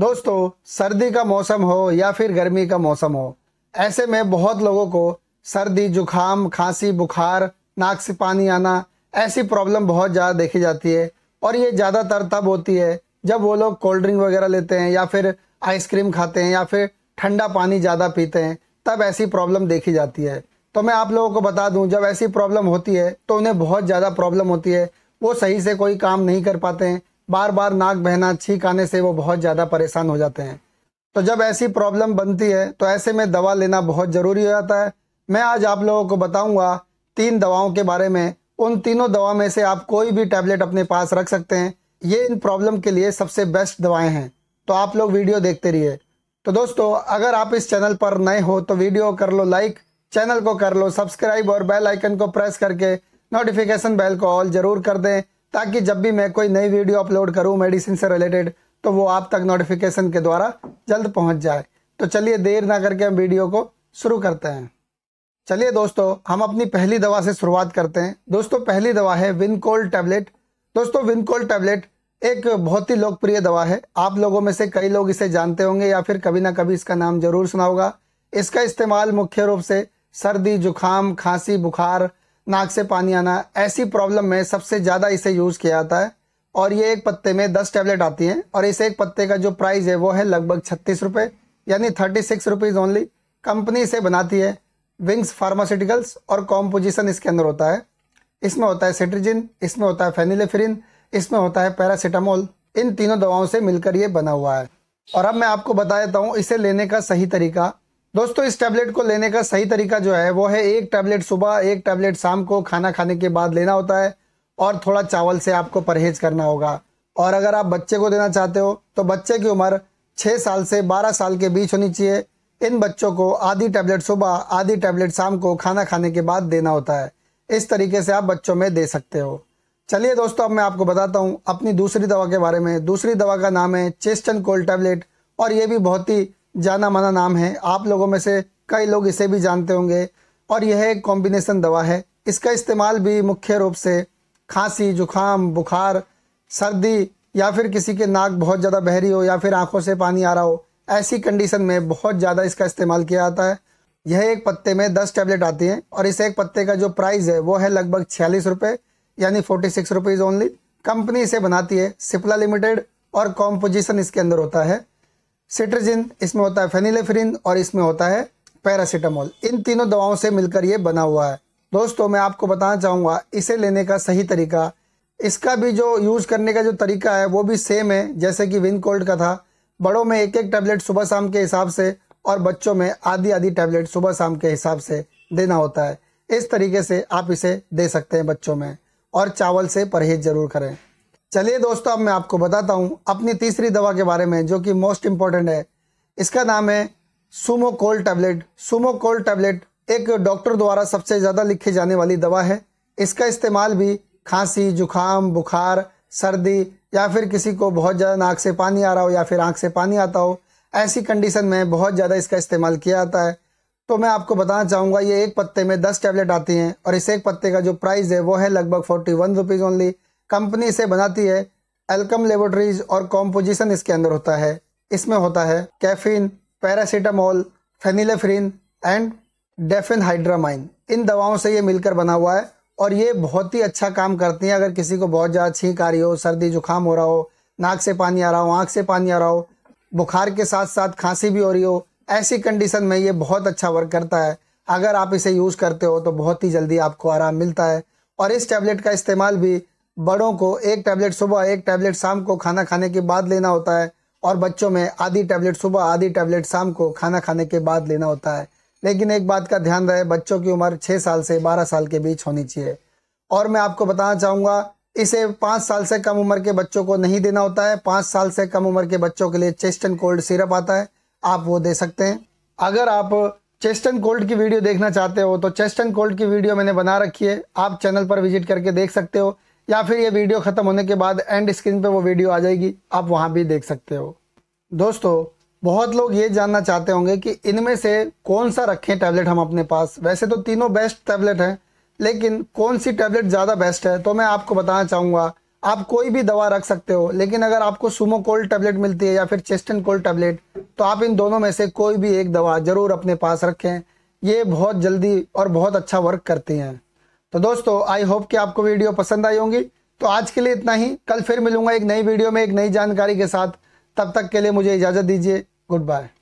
दोस्तों सर्दी का मौसम हो या फिर गर्मी का मौसम हो ऐसे में बहुत लोगों को सर्दी जुखाम खांसी बुखार नाक से पानी आना ऐसी प्रॉब्लम बहुत ज़्यादा देखी जाती है और ये ज़्यादातर तब होती है जब वो लोग कोल्ड ड्रिंक वगैरह लेते हैं या फिर आइसक्रीम खाते हैं या फिर ठंडा पानी ज़्यादा पीते हैं तब ऐसी प्रॉब्लम देखी जाती है तो मैं आप लोगों को बता दूँ जब ऐसी प्रॉब्लम होती है तो उन्हें बहुत ज़्यादा प्रॉब्लम होती है वो सही से कोई काम नहीं कर पाते हैं बार बार नाक बहना छींक आने से वो बहुत ज़्यादा परेशान हो जाते हैं तो जब ऐसी प्रॉब्लम बनती है तो ऐसे में दवा लेना बहुत ज़रूरी हो जाता है मैं आज आप लोगों को बताऊंगा तीन दवाओं के बारे में उन तीनों दवा में से आप कोई भी टैबलेट अपने पास रख सकते हैं ये इन प्रॉब्लम के लिए सबसे बेस्ट दवाएं हैं तो आप लोग वीडियो देखते रहिए तो दोस्तों अगर आप इस चैनल पर नए हो तो वीडियो कर लो लाइक चैनल को कर लो सब्सक्राइब और बेल आइकन को प्रेस करके नोटिफिकेशन बेल को ऑल जरूर कर दें ताकि जब भी मैं कोई नई वीडियो अपलोड करूँ मेडिसिन से रिलेटेड तो वो आप तक नोटिफिकेशन के द्वारा जल्द पहुँच जाए तो चलिए देर ना करके हम वीडियो को शुरू करते हैं चलिए दोस्तों हम अपनी पहली दवा से शुरुआत करते हैं दोस्तों पहली दवा है विनकोल्ड टैबलेट दोस्तों विनकोल्ड टैबलेट एक बहुत ही लोकप्रिय दवा है आप लोगों में से कई लोग इसे जानते होंगे या फिर कभी ना कभी इसका नाम जरूर सुना होगा इसका इस्तेमाल मुख्य रूप से सर्दी जुखाम खांसी बुखार नाक से पानी आना ऐसी प्रॉब्लम में सबसे ज़्यादा इसे यूज़ किया जाता है और ये एक पत्ते में दस टैबलेट आती हैं और इस एक पत्ते का जो प्राइस है वो है लगभग छत्तीस रुपये यानी thirty six rupees only company इसे बनाती है विंग्स फार्मास्यूटिकल्स और कॉम्पोजिशन इसके अंदर होता है इसमें होता है सेट्रिजिन इसमें होता है फेनिलेफ्रिन इसमें होता है पैरासीटामोल इन तीनों दवाओं से मिलकर ये बना हुआ है और अब मैं आपको बता देता हूँ इसे लेने का सही तरीका दोस्तों इस टैबलेट को लेने का सही तरीका जो है वो है एक टैबलेट सुबह एक टैबलेट शाम को खाना खाने के बाद लेना होता है और थोड़ा चावल से आपको परहेज करना होगा और अगर आप बच्चे को देना चाहते हो तो बच्चे की उम्र छः साल से बारह साल के बीच होनी चाहिए इन बच्चों को आधी टैबलेट सुबह आधी टैबलेट शाम को खाना खाने के बाद देना होता है इस तरीके से आप बच्चों में दे सकते हो चलिए दोस्तों अब मैं आपको बताता हूँ अपनी दूसरी दवा के बारे में दूसरी दवा का नाम है चेस्टन कोल्ड टैबलेट और ये भी बहुत ही जाना माना नाम है आप लोगों में से कई लोग इसे भी जानते होंगे और यह एक कॉम्बिनेसन दवा है इसका इस्तेमाल भी मुख्य रूप से खांसी जुखाम बुखार सर्दी या फिर किसी के नाक बहुत ज़्यादा बहरी हो या फिर आंखों से पानी आ रहा हो ऐसी कंडीशन में बहुत ज़्यादा इसका इस्तेमाल किया जाता है यह एक पत्ते में दस टैबलेट आती हैं और इस एक पत्ते का जो प्राइस है वो है लगभग छियालीस रुपये यानी forty six rupees only company इसे बनाती है सिप्ला लिमिटेड और कॉम्पोजिशन इसके अंदर होता है सिट्रजिन इसमें होता है फेनिलेफरिन और इसमें होता है पैरासीटामोल इन तीनों दवाओं से मिलकर ये बना हुआ है दोस्तों मैं आपको बताना चाहूँगा इसे लेने का सही तरीका इसका भी जो यूज़ करने का जो तरीका है वो भी सेम है जैसे कि विन कोल्ड का था बड़ों में एक एक टैबलेट सुबह शाम के हिसाब से और बच्चों में आधी आधी टैबलेट सुबह शाम के हिसाब से देना होता है इस तरीके से आप इसे दे सकते हैं बच्चों में और चावल से परहेज ज़रूर करें चलिए दोस्तों अब मैं आपको बताता हूँ अपनी तीसरी दवा के बारे में जो कि मोस्ट इम्पॉर्टेंट है इसका नाम है Sumo cold tablet Sumo cold tablet एक डॉक्टर द्वारा सबसे ज़्यादा लिखी जाने वाली दवा है इसका इस्तेमाल भी खांसी जुखाम बुखार सर्दी या फिर किसी को बहुत ज़्यादा नाक से पानी आ रहा हो या फिर आँख से पानी आता हो ऐसी कंडीशन में बहुत ज़्यादा इसका इस्तेमाल किया जाता है तो मैं आपको बताना चाहूँगा ये एक पत्ते में दस टैबलेट आती हैं और इस एक पत्ते का जो प्राइस है वो है लगभग forty one rupees only company इसे बनाती है एल्कम लेबोरेटरीज और कॉम्पोजिशन इसके अंदर होता है इसमें होता है caffeine paracetamol phenylephrine and diphenhydramine इन दवाओं से ये मिलकर बना हुआ है और ये बहुत ही अच्छा काम करती हैं अगर किसी को बहुत ज़्यादा छींक आ रही हो सर्दी जुकाम हो रहा हो नाक से पानी आ रहा हो आँख से पानी आ रहा हो बुखार के साथ साथ खांसी भी हो रही हो ऐसी कंडीशन में ये बहुत अच्छा वर्क करता है अगर आप इसे यूज़ करते हो तो बहुत ही जल्दी आपको आराम मिलता है और इस टैबलेट का इस्तेमाल भी बड़ों को एक टैबलेट सुबह एक टैबलेट शाम को खाना खाने के बाद लेना होता है और बच्चों में आधी टैबलेट सुबह आधी टैबलेट शाम को खाना खाने के बाद लेना होता है लेकिन एक बात का ध्यान रहे बच्चों की उम्र छः साल से बारह साल के बीच होनी चाहिए और मैं आपको बताना चाहूँगा इसे पाँच साल से कम उम्र के बच्चों को नहीं देना होता है पाँच साल से कम उम्र के बच्चों के लिए चेस्ट एंड कोल्ड सिरप आता है आप वो दे सकते हैं अगर आप चेस्ट एंड कोल्ड की वीडियो देखना चाहते हो तो चेस्ट एंड कोल्ड की वीडियो मैंने बना रखी है आप चैनल पर विजिट करके देख सकते हो या फिर ये वीडियो ख़त्म होने के बाद एंड स्क्रीन पे वो वीडियो आ जाएगी आप वहां भी देख सकते हो दोस्तों बहुत लोग ये जानना चाहते होंगे कि इनमें से कौन सा रखें टैबलेट हम अपने पास वैसे तो तीनों बेस्ट टैबलेट हैं लेकिन कौन सी टैबलेट ज़्यादा बेस्ट है तो मैं आपको बताना चाहूँगा आप कोई भी दवा रख सकते हो लेकिन अगर आपको सुमो कोल्ड टैबलेट मिलती है या फिर चेस्टन कोल्ड टैबलेट तो आप इन दोनों में से कोई भी एक दवा ज़रूर अपने पास रखें ये बहुत जल्दी और बहुत अच्छा वर्क करती हैं तो दोस्तों आई होप कि आपको वीडियो पसंद आई होंगी तो आज के लिए इतना ही कल फिर मिलूंगा एक नई वीडियो में एक नई जानकारी के साथ तब तक के लिए मुझे इजाज़त दीजिए गुड बाय